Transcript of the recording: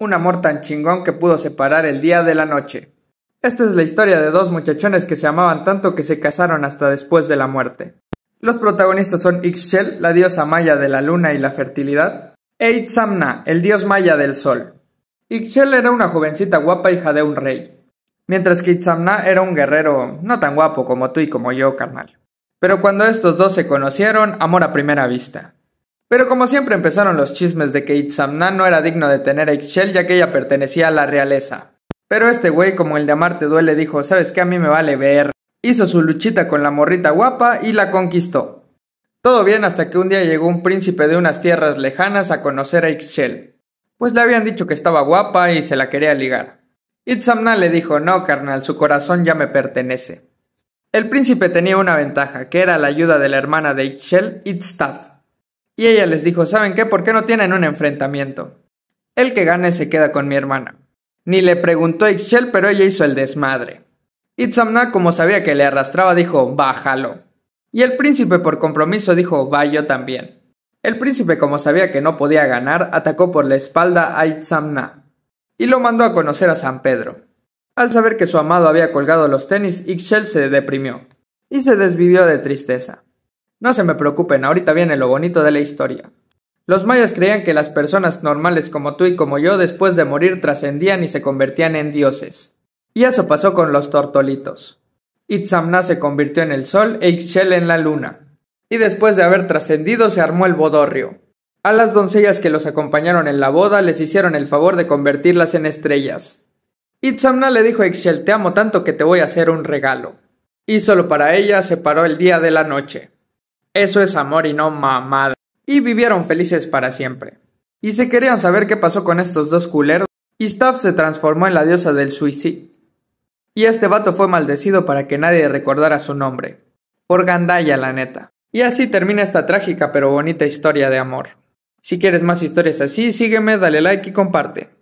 Un amor tan chingón que pudo separar el día de la noche. Esta es la historia de dos muchachones que se amaban tanto que se casaron hasta después de la muerte. Los protagonistas son Ixchel, la diosa maya de la luna y la fertilidad, e Itzamna, el dios maya del sol. Ixchel era una jovencita guapa hija de un rey, mientras que Itzamna era un guerrero no tan guapo como tú y como yo, carnal. Pero cuando estos dos se conocieron, amor a primera vista. Pero como siempre empezaron los chismes de que Itzamna no era digno de tener a Ixchel ya que ella pertenecía a la realeza. Pero este güey, como el de Amarte duele, dijo, ¿sabes qué? A mí me vale ver. Hizo su luchita con la morrita guapa y la conquistó. Todo bien hasta que un día llegó un príncipe de unas tierras lejanas a conocer a Ixchel. Pues le habían dicho que estaba guapa y se la quería ligar. Itzamna le dijo, no, carnal, su corazón ya me pertenece. El príncipe tenía una ventaja, que era la ayuda de la hermana de Ixchel, Itztad y ella les dijo, ¿saben qué? ¿Por qué no tienen un enfrentamiento? El que gane se queda con mi hermana. Ni le preguntó a pero ella hizo el desmadre. Itzamna, como sabía que le arrastraba, dijo, bájalo. Y el príncipe, por compromiso, dijo, va yo también. El príncipe, como sabía que no podía ganar, atacó por la espalda a Itzamna y lo mandó a conocer a San Pedro. Al saber que su amado había colgado los tenis, Ixchel se deprimió y se desvivió de tristeza. No se me preocupen, ahorita viene lo bonito de la historia. Los mayas creían que las personas normales como tú y como yo después de morir trascendían y se convertían en dioses. Y eso pasó con los tortolitos. Itzamna se convirtió en el sol e Ixchel en la luna. Y después de haber trascendido se armó el bodorrio. A las doncellas que los acompañaron en la boda les hicieron el favor de convertirlas en estrellas. Itzamna le dijo a Ixchel te amo tanto que te voy a hacer un regalo. Y solo para ella se paró el día de la noche. Eso es amor y no mamada. Y vivieron felices para siempre. Y se querían saber qué pasó con estos dos culeros. Y Staff se transformó en la diosa del suicidio. Y este vato fue maldecido para que nadie recordara su nombre. Por Gandaya, la neta. Y así termina esta trágica pero bonita historia de amor. Si quieres más historias así, sígueme, dale like y comparte.